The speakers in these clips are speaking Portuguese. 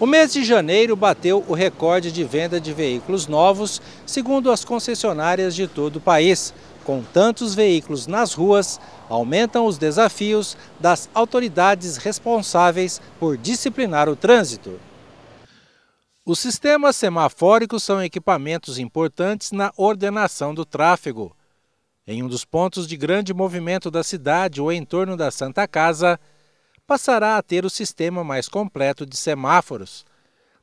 O mês de janeiro bateu o recorde de venda de veículos novos, segundo as concessionárias de todo o país. Com tantos veículos nas ruas, aumentam os desafios das autoridades responsáveis por disciplinar o trânsito. Os sistemas semafóricos são equipamentos importantes na ordenação do tráfego. Em um dos pontos de grande movimento da cidade, ou em torno da Santa Casa, passará a ter o sistema mais completo de semáforos.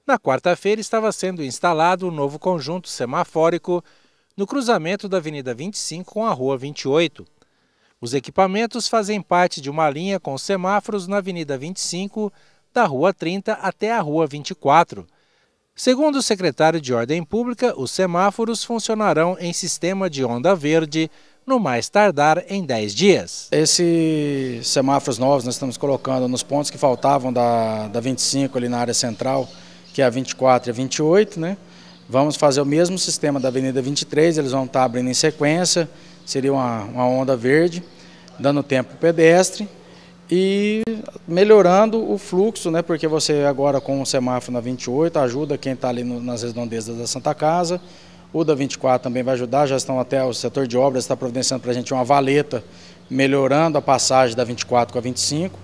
Na quarta-feira estava sendo instalado o um novo conjunto semafórico no cruzamento da Avenida 25 com a Rua 28. Os equipamentos fazem parte de uma linha com semáforos na Avenida 25, da Rua 30 até a Rua 24. Segundo o secretário de Ordem Pública, os semáforos funcionarão em sistema de onda verde no mais tardar em 10 dias. Esses semáforos novos nós estamos colocando nos pontos que faltavam da, da 25 ali na área central, que é a 24 e a 28, né? Vamos fazer o mesmo sistema da Avenida 23, eles vão estar tá abrindo em sequência, seria uma, uma onda verde, dando tempo pedestre e melhorando o fluxo, né? Porque você agora com o semáforo na 28 ajuda quem está ali no, nas redondezas da Santa Casa, o da 24 também vai ajudar, já estão até o setor de obras, está providenciando para a gente uma valeta, melhorando a passagem da 24 com a 25,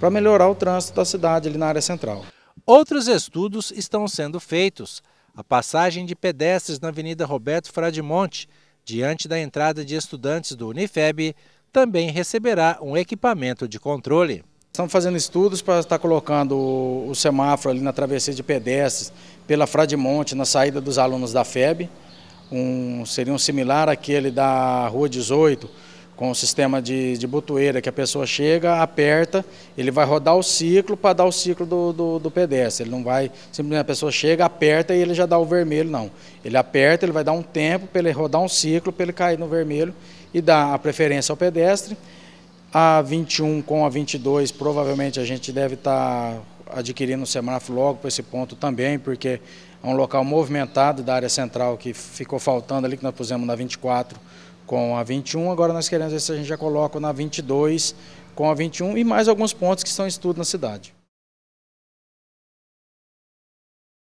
para melhorar o trânsito da cidade ali na área central. Outros estudos estão sendo feitos. A passagem de pedestres na Avenida Roberto Fradimonte, diante da entrada de estudantes do Unifeb, também receberá um equipamento de controle. Estamos fazendo estudos para estar tá colocando o semáforo ali na travessia de pedestres, pela Fradimonte, na saída dos alunos da FEB um, seria um similar àquele da Rua 18, com o sistema de, de botoeira, que a pessoa chega, aperta, ele vai rodar o ciclo para dar o ciclo do, do, do, pedestre. Ele não vai, simplesmente a pessoa chega, aperta e ele já dá o vermelho, não. Ele aperta, ele vai dar um tempo para ele rodar um ciclo, para ele cair no vermelho e dar a preferência ao pedestre. A 21 com a 22, provavelmente a gente deve estar tá adquirindo o semáforo logo para esse ponto também, porque é um local movimentado da área central que ficou faltando ali, que nós pusemos na 24 com a 21. Agora nós queremos ver se a gente já coloca na 22 com a 21 e mais alguns pontos que estão em estudo na cidade.